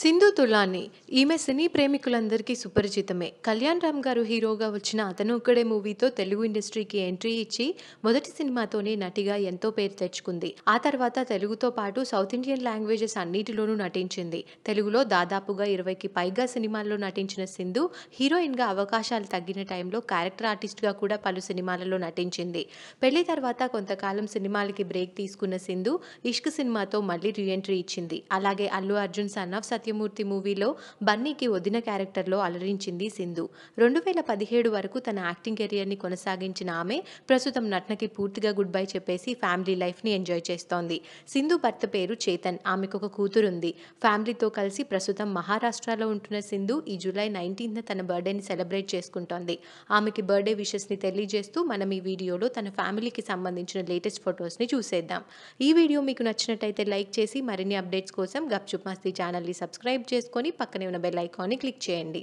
సింధు తులాని ఈమె సినీ ప్రేమికులందరికీ సుపరిచితమే కళ్యాణ్ రామ్ గారు హీరోగా వచ్చిన అతను ఒక్కడే మూవీతో తెలుగు ఇండస్ట్రీకి ఎంట్రీ ఇచ్చి మొదటి సినిమాతోనే నటిగా ఎంతో పేరు తెచ్చుకుంది ఆ తర్వాత తెలుగుతో పాటు సౌత్ ఇండియన్ లాంగ్వేజెస్ అన్నిటిలోనూ నటించింది తెలుగులో దాదాపుగా ఇరవైకి పైగా సినిమాల్లో నటించిన సింధు హీరోయిన్గా అవకాశాలు తగ్గిన టైంలో క్యారెక్టర్ ఆర్టిస్ట్గా కూడా పలు సినిమాలలో నటించింది పెళ్లి తర్వాత కొంతకాలం సినిమాలకి బ్రేక్ తీసుకున్న సింధు ఇష్క్ సినిమాతో మళ్ళీ రీఎంట్రీ ఇచ్చింది అలాగే అల్లు అర్జున్ సన్ ఆఫ్ సత్యమూర్తి మూవీలో బన్నీకి వదిన క్యారెక్టర్లో అలరించింది సింధు రెండు వేల పదిహేడు వరకు తన యాక్టింగ్ కెరియర్ని కొనసాగించిన ఆమె ప్రస్తుతం నటనకి పూర్తిగా గుడ్ బై చెప్పేసి ఫ్యామిలీ లైఫ్ని ఎంజాయ్ చేస్తోంది సింధు భర్త పేరు చేతన్ ఆమెకు ఒక కూతురుంది ఫ్యామిలీతో కలిసి ప్రస్తుతం మహారాష్ట్రలో ఉంటున్న సింధు ఈ జూలై నైన్టీన్త్ తన బర్త్డేని సెలబ్రేట్ చేసుకుంటోంది ఆమెకి బర్త్డే విషెస్ని తెలియజేస్తూ మనం ఈ వీడియోలో తన ఫ్యామిలీకి సంబంధించిన లేటెస్ట్ ఫొటోస్ని చూసేద్దాం ఈ వీడియో మీకు నచ్చినట్టయితే లైక్ చేసి మరిన్ని అప్డేట్స్ కోసం గప్చుప్ మస్తి ఛానల్ని సబ్స్క్రైబ్ సబ్స్క్రైబ్ చేసుకొని పక్కనే ఉన్న బెల్ ఐకాన్ని క్లిక్ చేయండి